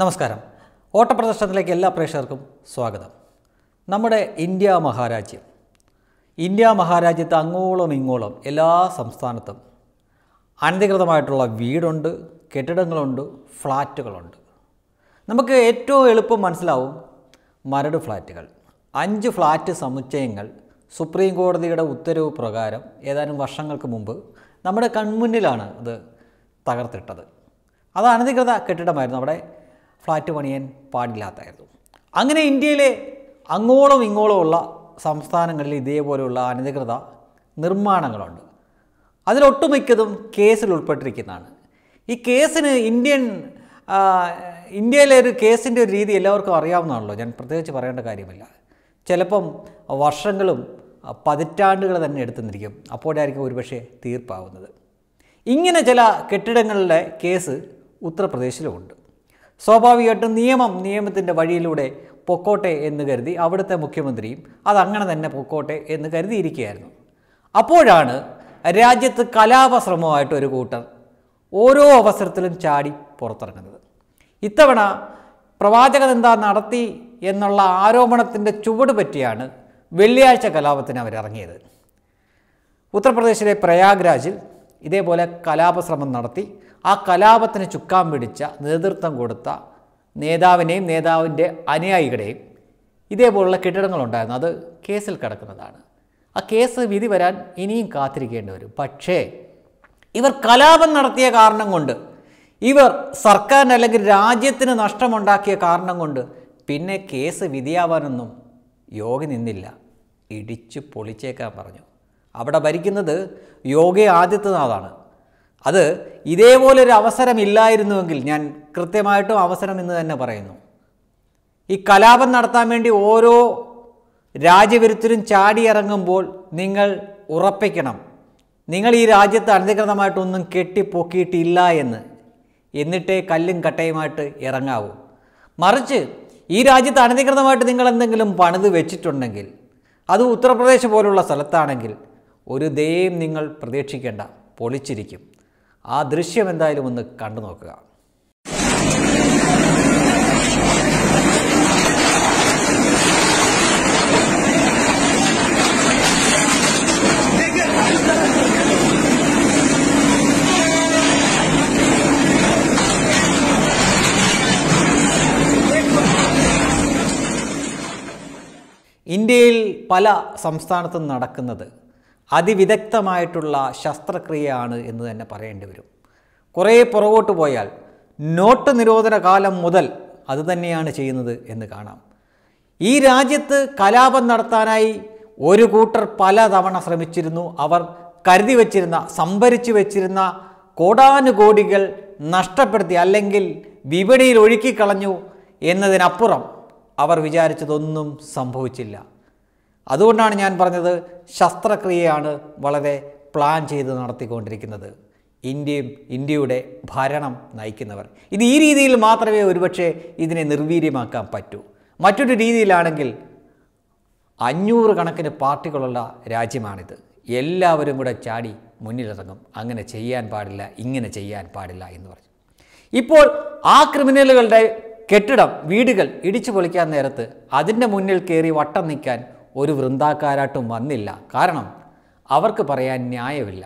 നമസ്കാരം ഓട്ടപ്രദർശനത്തിലേക്ക് എല്ലാ പ്രേക്ഷകർക്കും സ്വാഗതം നമ്മുടെ ഇന്ത്യ മഹാരാജ്യം ഇന്ത്യ മഹാരാജ്യത്ത് അങ്ങോളം ഇങ്ങോളം എല്ലാ സംസ്ഥാനത്തും അനധികൃതമായിട്ടുള്ള വീടുണ്ട് കെട്ടിടങ്ങളുണ്ട് ഫ്ലാറ്റുകളുണ്ട് നമുക്ക് ഏറ്റവും എളുപ്പം മനസ്സിലാവും മരട് ഫ്ലാറ്റുകൾ അഞ്ച് ഫ്ലാറ്റ് സമുച്ചയങ്ങൾ സുപ്രീം കോടതിയുടെ ഉത്തരവ് പ്രകാരം ഏതാനും വർഷങ്ങൾക്ക് മുമ്പ് നമ്മുടെ കൺമുന്നിലാണ് അത് തകർത്തിട്ടത് അത് അനധികൃത കെട്ടിടമായിരുന്നു അവിടെ ഫ്ലാറ്റ് പണിയാൻ പാടില്ലാത്തായിരുന്നു അങ്ങനെ ഇന്ത്യയിലെ അങ്ങോളം ഇങ്ങോളമുള്ള സംസ്ഥാനങ്ങളിൽ ഇതേപോലെയുള്ള അനധികൃത നിർമ്മാണങ്ങളുണ്ട് അതിലൊട്ടുമിക്കതും കേസിൽ ഉൾപ്പെട്ടിരിക്കുന്നതാണ് ഈ കേസിന് ഇന്ത്യൻ ഇന്ത്യയിലെ ഒരു കേസിൻ്റെ ഒരു രീതി എല്ലാവർക്കും അറിയാവുന്നതാണല്ലോ ഞാൻ പ്രത്യേകിച്ച് പറയേണ്ട കാര്യമില്ല ചിലപ്പം വർഷങ്ങളും പതിറ്റാണ്ടുകൾ തന്നെ എടുത്തുനിന്നിരിക്കും അപ്പോഴായിരിക്കും ഒരുപക്ഷെ തീർപ്പാവുന്നത് ഇങ്ങനെ ചില കെട്ടിടങ്ങളുടെ കേസ് ഉത്തർപ്രദേശിലുമുണ്ട് സ്വാഭാവികമായിട്ടും നിയമം നിയമത്തിൻ്റെ വഴിയിലൂടെ പൊക്കോട്ടെ എന്ന് കരുതി അവിടുത്തെ മുഖ്യമന്ത്രിയും അതങ്ങനെ തന്നെ പൊക്കോട്ടെ എന്ന് കരുതിയിരിക്കുകയായിരുന്നു അപ്പോഴാണ് രാജ്യത്ത് കലാപശ്രമമായിട്ട് ഒരു കൂട്ടർ ഓരോ അവസരത്തിലും ചാടി പുറത്തിറങ്ങുന്നത് ഇത്തവണ പ്രവാചകൻ എന്താ നടത്തി എന്നുള്ള ആരോപണത്തിൻ്റെ ചുവട് പറ്റിയാണ് വെള്ളിയാഴ്ച കലാപത്തിന് അവരിറങ്ങിയത് ഉത്തർപ്രദേശിലെ പ്രയാഗ്രാജിൽ ഇതേപോലെ കലാപശ്രമം നടത്തി ആ കലാപത്തിന് ചുക്കാൻ പിടിച്ച നേതൃത്വം കൊടുത്ത നേതാവിനെയും നേതാവിൻ്റെ അനുയായികളെയും ഇതേപോലുള്ള കെട്ടിടങ്ങളുണ്ടായിരുന്നു അത് കേസിൽ കിടക്കുന്നതാണ് ആ കേസ് വിധി വരാൻ ഇനിയും കാത്തിരിക്കേണ്ടി വരും പക്ഷേ ഇവർ കലാപം നടത്തിയ കാരണം കൊണ്ട് ഇവർ സർക്കാരിന് അല്ലെങ്കിൽ രാജ്യത്തിന് നഷ്ടമുണ്ടാക്കിയ കാരണം കൊണ്ട് പിന്നെ കേസ് വിധിയാവാനൊന്നും യോഗി നിന്നില്ല ഇടിച്ച് പൊളിച്ചേക്കാൻ പറഞ്ഞു അവിടെ ഭരിക്കുന്നത് യോഗി ആദിത്യനാഥാണ് അത് ഇതേപോലൊരു അവസരമില്ലായിരുന്നുവെങ്കിൽ ഞാൻ കൃത്യമായിട്ടും അവസരം എന്ന് തന്നെ പറയുന്നു ഈ കലാപം നടത്താൻ വേണ്ടി ഓരോ രാജ്യവിരുദ്ധരും ചാടിയിറങ്ങുമ്പോൾ നിങ്ങൾ ഉറപ്പിക്കണം നിങ്ങൾ ഈ രാജ്യത്ത് അനധികൃതമായിട്ടൊന്നും കെട്ടിപ്പൊക്കിയിട്ടില്ല എന്ന് എന്നിട്ടേ കല്ലും കട്ടയുമായിട്ട് ഇറങ്ങാവൂ മറിച്ച് ഈ രാജ്യത്ത് അനധികൃതമായിട്ട് നിങ്ങൾ എന്തെങ്കിലും പണിത് വെച്ചിട്ടുണ്ടെങ്കിൽ അത് ഉത്തർപ്രദേശ് പോലുള്ള സ്ഥലത്താണെങ്കിൽ ഒരു ദയം നിങ്ങൾ പ്രതീക്ഷിക്കേണ്ട പൊളിച്ചിരിക്കും ആ ദൃശ്യം എന്തായാലും ഒന്ന് കണ്ടു നോക്കുക ഇന്ത്യയിൽ പല സംസ്ഥാനത്തും നടക്കുന്നത് അതിവിദഗ്ധമായിട്ടുള്ള ശസ്ത്രക്രിയയാണ് എന്ന് തന്നെ പറയേണ്ടി വരും കുറേ പുറകോട്ട് പോയാൽ നോട്ട് നിരോധന കാലം മുതൽ അതുതന്നെയാണ് ചെയ്യുന്നത് എന്ന് കാണാം ഈ രാജ്യത്ത് കലാപം നടത്താനായി ഒരു കൂട്ടർ പലതവണ ശ്രമിച്ചിരുന്നു അവർ കരുതി വച്ചിരുന്ന സംഭരിച്ചു വച്ചിരുന്ന കോടാനുകോടികൾ നഷ്ടപ്പെടുത്തി അല്ലെങ്കിൽ വിപണിയിൽ ഒഴുക്കിക്കളഞ്ഞു എന്നതിനപ്പുറം അവർ വിചാരിച്ചതൊന്നും സംഭവിച്ചില്ല അതുകൊണ്ടാണ് ഞാൻ പറഞ്ഞത് ശസ്ത്രക്രിയയാണ് വളരെ പ്ലാൻ ചെയ്ത് നടത്തിക്കൊണ്ടിരിക്കുന്നത് ഇന്ത്യയും ഇന്ത്യയുടെ ഭരണം നയിക്കുന്നവർ ഇത് ഈ രീതിയിൽ മാത്രമേ ഒരുപക്ഷെ ഇതിനെ നിർവീര്യമാക്കാൻ പറ്റൂ മറ്റൊരു രീതിയിലാണെങ്കിൽ അഞ്ഞൂറ് കണക്കിന് പാർട്ടികളുള്ള രാജ്യമാണിത് എല്ലാവരും കൂടെ ചാടി മുന്നിലിറങ്ങും അങ്ങനെ ചെയ്യാൻ പാടില്ല ഇങ്ങനെ ചെയ്യാൻ പാടില്ല എന്ന് പറഞ്ഞു ഇപ്പോൾ ആ ക്രിമിനലുകളുടെ കെട്ടിടം വീടുകൾ ഇടിച്ചു പൊളിക്കാൻ നേരത്ത് അതിൻ്റെ മുന്നിൽ കയറി വട്ടം നിൽക്കാൻ ഒരു വൃന്ദാക്കാരായിട്ടും വന്നില്ല കാരണം അവർക്ക് പറയാൻ ന്യായമില്ല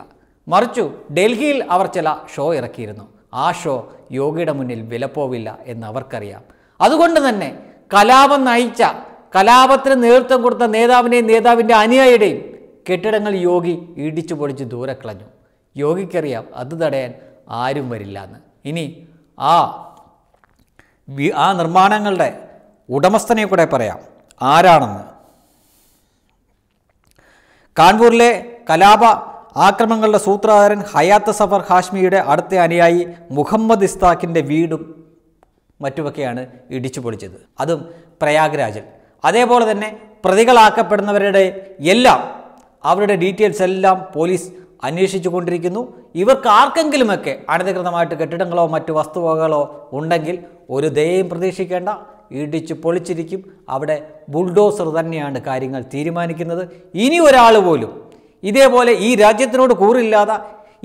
മറിച്ചു ഡൽഹിയിൽ അവർ ചില ഷോ ഇറക്കിയിരുന്നു ആ ഷോ യോഗിയുടെ മുന്നിൽ വിലപ്പോവില്ല എന്ന് അവർക്കറിയാം അതുകൊണ്ട് തന്നെ കലാപം നയിച്ച കലാപത്തിന് നേതൃത്വം കൊടുത്ത നേതാവിൻ്റെയും നേതാവിൻ്റെ അനുയായിയുടെയും കെട്ടിടങ്ങൾ യോഗി ഇടിച്ചു പൊളിച്ച് ദൂരെ കളഞ്ഞു യോഗിക്കറിയാം അത് തടയാൻ ആരും വരില്ല എന്ന് ഇനി ആ ആ നിർമ്മാണങ്ങളുടെ ഉടമസ്ഥനെ കൂടെ പറയാം ആരാണെന്ന് കാൺപൂരിലെ കലാപ ആക്രമണങ്ങളുടെ സൂത്രധാരൻ ഹയാത്ത് സഫർ ഹാഷ്മിയുടെ അടുത്ത അനുയായി മുഹമ്മദ് ഇസ്താഖിൻ്റെ വീടും മറ്റുമൊക്കെയാണ് ഇടിച്ചു പൊളിച്ചത് അതും പ്രയാഗ്രാജിൽ അതേപോലെ തന്നെ പ്രതികളാക്കപ്പെടുന്നവരുടെ എല്ലാം അവരുടെ ഡീറ്റെയിൽസ് എല്ലാം പോലീസ് അന്വേഷിച്ചു കൊണ്ടിരിക്കുന്നു ഇവർക്ക് ആർക്കെങ്കിലുമൊക്കെ അനധികൃതമായിട്ട് കെട്ടിടങ്ങളോ മറ്റു വസ്തുവകകളോ ഉണ്ടെങ്കിൽ ഒരു ദയയും പ്രതീക്ഷിക്കേണ്ട ഇടിച്ച് പൊളിച്ചിരിക്കും അവിടെ ബുൾഡോസർ തന്നെയാണ് കാര്യങ്ങൾ തീരുമാനിക്കുന്നത് ഇനി ഒരാൾ പോലും ഇതേപോലെ ഈ രാജ്യത്തിനോട് കൂറില്ലാതെ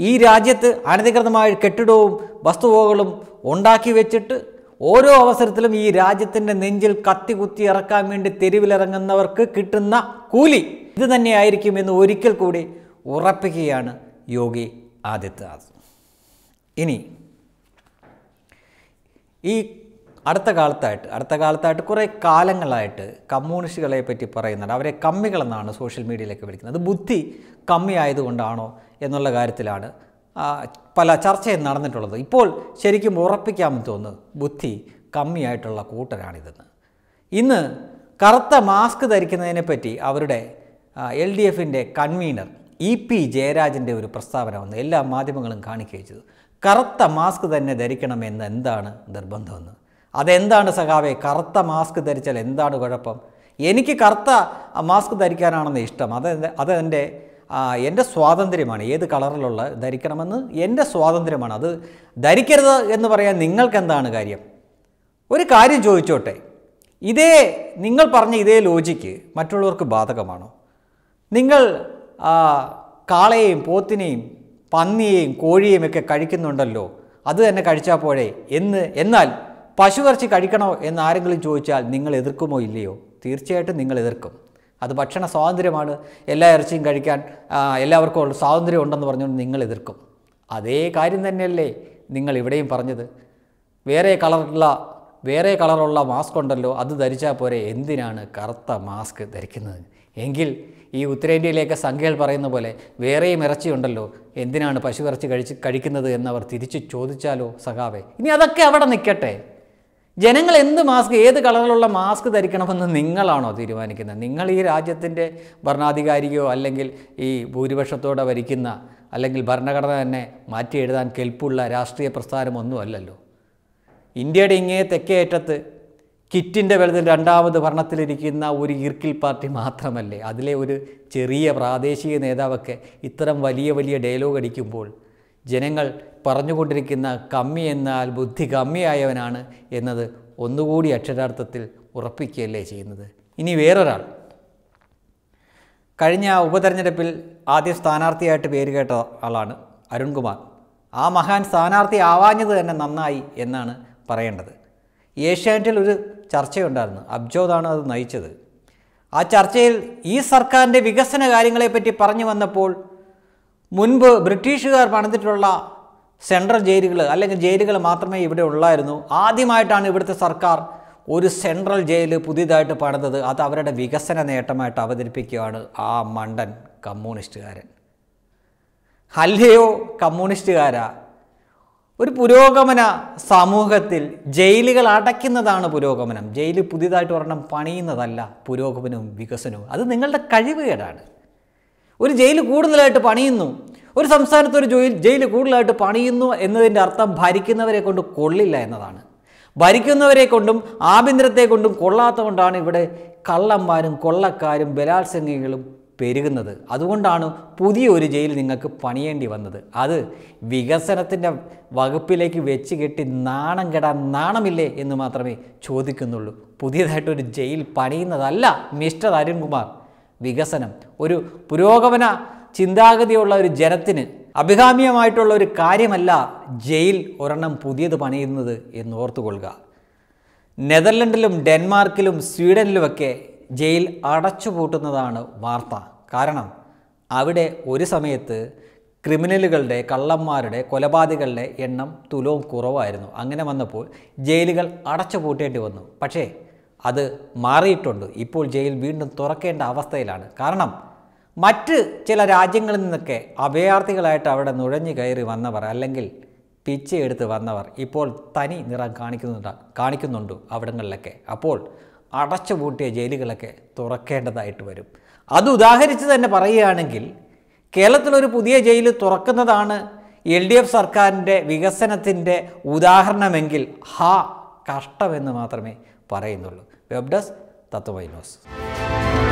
ഈ രാജ്യത്ത് അനധികൃതമായ കെട്ടിടവും വസ്തുവകളും ഉണ്ടാക്കി വെച്ചിട്ട് ഓരോ അവസരത്തിലും ഈ രാജ്യത്തിൻ്റെ നെഞ്ചിൽ കത്തി കുത്തി ഇറക്കാൻ വേണ്ടി തെരുവിലിറങ്ങുന്നവർക്ക് കിട്ടുന്ന കൂലി ഇത് തന്നെയായിരിക്കും എന്ന് ഒരിക്കൽ കൂടി ഉറപ്പിക്കുകയാണ് യോഗി ആദിത്യനാഥ് ഇനി ഈ അടുത്ത കാലത്തായിട്ട് അടുത്ത കാലത്തായിട്ട് കുറേ കാലങ്ങളായിട്ട് കമ്മ്യൂണിസ്റ്റുകളെ പറ്റി പറയുന്നുണ്ട് അവരെ കമ്മികളെന്നാണ് സോഷ്യൽ മീഡിയയിലൊക്കെ വിളിക്കുന്നത് അത് ബുദ്ധി കമ്മിയായതുകൊണ്ടാണോ എന്നുള്ള കാര്യത്തിലാണ് പല ചർച്ചയും നടന്നിട്ടുള്ളത് ഇപ്പോൾ ശരിക്കും ഉറപ്പിക്കാമെന്ന് തോന്നുന്നു ബുദ്ധി കമ്മിയായിട്ടുള്ള കൂട്ടരാണിതെന്ന് ഇന്ന് കറുത്ത മാസ്ക് ധരിക്കുന്നതിനെപ്പറ്റി അവരുടെ എൽ ഡി എഫിൻ്റെ കൺവീനർ ഇ പി ജയരാജൻ്റെ ഒരു പ്രസ്താവന വന്നു എല്ലാ മാധ്യമങ്ങളും കാണിക്കുകയും ചെയ്തു കറുത്ത മാസ്ക് തന്നെ ധരിക്കണമെന്ന് എന്താണ് നിർബന്ധമെന്ന് അതെന്താണ് സഖാവേ കറുത്ത മാസ്ക് ധരിച്ചാൽ എന്താണ് കുഴപ്പം എനിക്ക് കറുത്ത മാസ്ക് ധരിക്കാനാണെന്ന് ഇഷ്ടം അത് അത് എൻ്റെ എൻ്റെ സ്വാതന്ത്ര്യമാണ് ഏത് കളറിലുള്ള ധരിക്കണമെന്ന് എൻ്റെ സ്വാതന്ത്ര്യമാണ് അത് ധരിക്കരുത് എന്ന് പറയാൻ നിങ്ങൾക്കെന്താണ് കാര്യം ഒരു കാര്യം ചോദിച്ചോട്ടെ ഇതേ നിങ്ങൾ പറഞ്ഞ ഇതേ ലോജിക്ക് മറ്റുള്ളവർക്ക് ബാധകമാണോ നിങ്ങൾ കാളയെയും പോത്തിനെയും പന്നിയെയും കോഴിയെയും ഒക്കെ കഴിക്കുന്നുണ്ടല്ലോ അത് തന്നെ കഴിച്ചാൽ പോഴേ എന്ന് എന്നാൽ പശുവിറച്ചി കഴിക്കണോ എന്ന് ആരെങ്കിലും ചോദിച്ചാൽ നിങ്ങൾ എതിർക്കുമോ ഇല്ലയോ തീർച്ചയായിട്ടും നിങ്ങൾ എതിർക്കും അത് ഭക്ഷണ സ്വാതന്ത്ര്യമാണ് എല്ലാ ഇറച്ചിയും കഴിക്കാൻ എല്ലാവർക്കും സ്വാതന്ത്ര്യം ഉണ്ടെന്ന് പറഞ്ഞുകൊണ്ട് നിങ്ങൾ എതിർക്കും അതേ കാര്യം തന്നെയല്ലേ നിങ്ങൾ ഇവിടെയും പറഞ്ഞത് വേറെ കളറുള്ള വേറെ കളറുള്ള മാസ്ക് ഉണ്ടല്ലോ അത് ധരിച്ചാൽ പോരെ എന്തിനാണ് കറുത്ത മാസ്ക് ധരിക്കുന്നത് എങ്കിൽ ഈ ഉത്തരേന്ത്യയിലേക്ക് സംഖ്യകൾ പറയുന്ന പോലെ വേറെയും ഉണ്ടല്ലോ എന്തിനാണ് പശു ഇറച്ചി കഴിച്ച് കഴിക്കുന്നത് എന്നവർ തിരിച്ച് ചോദിച്ചാലോ സഖാവേ ഇനി അതൊക്കെ അവിടെ നിൽക്കട്ടെ ജനങ്ങൾ എന്ത് മാസ്ക് ഏത് കളറിലുള്ള മാസ്ക് ധരിക്കണമെന്ന് നിങ്ങളാണോ തീരുമാനിക്കുന്നത് നിങ്ങൾ ഈ രാജ്യത്തിൻ്റെ ഭരണാധികാരിയോ അല്ലെങ്കിൽ ഈ ഭൂരിപക്ഷത്തോടെ ഭരിക്കുന്ന അല്ലെങ്കിൽ ഭരണഘടന തന്നെ മാറ്റി എഴുതാൻ കെൽപ്പുള്ള രാഷ്ട്രീയ പ്രസ്ഥാനമൊന്നുമല്ലല്ലോ ഇന്ത്യയുടെ ഇങ്ങേ തെക്കേറ്റത്ത് കിറ്റിൻ്റെ ബലത്തിൽ രണ്ടാമത് ഭരണത്തിലിരിക്കുന്ന ഒരു ഇർക്കിൽ പാർട്ടി മാത്രമല്ലേ അതിലെ ഒരു ചെറിയ പ്രാദേശിക നേതാവൊക്കെ ഇത്തരം വലിയ വലിയ ഡയലോഗ് അടിക്കുമ്പോൾ ജനങ്ങൾ പറഞ്ഞുകൊണ്ടിരിക്കുന്ന കമ്മി എന്നാൽ ബുദ്ധി കമ്മിയായവനാണ് എന്നത് ഒന്നുകൂടി അക്ഷരാർത്ഥത്തിൽ ഉറപ്പിക്കുകയല്ലേ ചെയ്യുന്നത് ഇനി വേറൊരാൾ കഴിഞ്ഞ ഉപതെരഞ്ഞെടുപ്പിൽ ആദ്യ സ്ഥാനാർത്ഥിയായിട്ട് പേര് കേട്ട ആളാണ് അരുൺകുമാർ ആ മഹാൻ സ്ഥാനാർത്ഥി ആവാഞ്ഞത് തന്നെ നന്നായി എന്നാണ് പറയേണ്ടത് ഏഷ്യാനെറ്റിൽ ഒരു ചർച്ചയുണ്ടായിരുന്നു അബ്ജോദാണ് അത് നയിച്ചത് ആ ചർച്ചയിൽ ഈ സർക്കാരിൻ്റെ വികസന കാര്യങ്ങളെപ്പറ്റി പറഞ്ഞു വന്നപ്പോൾ മുൻപ് ബ്രിട്ടീഷുകാർ പണിതിട്ടുള്ള സെൻട്രൽ ജയിലുകൾ അല്ലെങ്കിൽ ജയിലുകൾ മാത്രമേ ഇവിടെ ഉള്ളായിരുന്നു ആദ്യമായിട്ടാണ് ഇവിടുത്തെ സർക്കാർ ഒരു സെൻട്രൽ ജയിൽ പുതിയതായിട്ട് പണിതത് അത് അവരുടെ വികസന നേട്ടമായിട്ട് അവതരിപ്പിക്കുകയാണ് ആ മണ്ടൻ കമ്മ്യൂണിസ്റ്റുകാരൻ അല്ലയോ കമ്മ്യൂണിസ്റ്റുകാരാ ഒരു പുരോഗമന സമൂഹത്തിൽ ജയിലുകൾ അടയ്ക്കുന്നതാണ് പുരോഗമനം ജയിൽ പുതിയതായിട്ട് ഒരെണ്ണം പണിയുന്നതല്ല പുരോഗമനവും വികസനവും അത് നിങ്ങളുടെ കഴിവുകേടാണ് ഒരു ജയിൽ കൂടുതലായിട്ട് പണിയുന്നു ഒരു സംസ്ഥാനത്ത് ഒരു ജോലി ജയിൽ കൂടുതലായിട്ട് പണിയുന്നു എന്നതിൻ്റെ അർത്ഥം ഭരിക്കുന്നവരെ കൊണ്ട് കൊള്ളില്ല എന്നതാണ് ഭരിക്കുന്നവരെ കൊണ്ടും ആഭ്യന്തരത്തെ കൊണ്ടും കൊള്ളാത്തതുകൊണ്ടാണ് ഇവിടെ കള്ളന്മാരും കൊള്ളക്കാരും ബലാത്സംഗികളും പെരുകുന്നത് അതുകൊണ്ടാണ് പുതിയൊരു ജയിൽ നിങ്ങൾക്ക് പണിയേണ്ടി വന്നത് അത് വികസനത്തിൻ്റെ വകുപ്പിലേക്ക് വെച്ച് കെട്ടി നാണം കെടാൻ നാണമില്ലേ എന്ന് മാത്രമേ ചോദിക്കുന്നുള്ളൂ പുതിയതായിട്ടൊരു ജയിൽ പണിയുന്നതല്ല മിസ്റ്റർ അരുൺകുമാർ വികസനം ഒരു പുരോഗമന ചിന്താഗതിയുള്ള ഒരു ജനത്തിന് അഭികാമ്യമായിട്ടുള്ള ഒരു കാര്യമല്ല ജയിൽ ഒരെണ്ണം പുതിയത് പണിയുന്നത് എന്ന് ഓർത്തുകൊള്ളുക നെതർലൻഡിലും ഡെൻമാർക്കിലും സ്വീഡനിലുമൊക്കെ ജയിൽ അടച്ചുപൂട്ടുന്നതാണ് വാർത്ത കാരണം അവിടെ ഒരു സമയത്ത് ക്രിമിനലുകളുടെ കള്ളന്മാരുടെ കൊലപാതകളുടെ എണ്ണം തുലവും കുറവായിരുന്നു അങ്ങനെ വന്നപ്പോൾ ജയിലുകൾ അടച്ചുപൂട്ടേണ്ടി വന്നു പക്ഷേ അത് മാറിയിട്ടുണ്ട് ഇപ്പോൾ ജയിൽ വീണ്ടും തുറക്കേണ്ട അവസ്ഥയിലാണ് കാരണം മറ്റ് ചില രാജ്യങ്ങളിൽ നിന്നൊക്കെ അഭയാർത്ഥികളായിട്ട് അവിടെ നുഴഞ്ഞു കയറി വന്നവർ അല്ലെങ്കിൽ എടുത്ത് വന്നവർ ഇപ്പോൾ തനി നിറം കാണിക്കുന്നുണ്ട് കാണിക്കുന്നുണ്ട് അവിടങ്ങളിലൊക്കെ അപ്പോൾ അടച്ചുപൂട്ടിയ ജയിലുകളൊക്കെ തുറക്കേണ്ടതായിട്ട് വരും അത് ഉദാഹരിച്ച് തന്നെ പറയുകയാണെങ്കിൽ കേരളത്തിലൊരു പുതിയ ജയിൽ തുറക്കുന്നതാണ് എൽ ഡി എഫ് സർക്കാരിൻ്റെ വികസനത്തിൻ്റെ ഉദാഹരണമെങ്കിൽ ഹാ കഷ്ടമെന്ന് മാത്രമേ പറയുന്നുള്ളൂ വെബ് ഡെസ്ക് തത്വമൈ ന്യൂസ്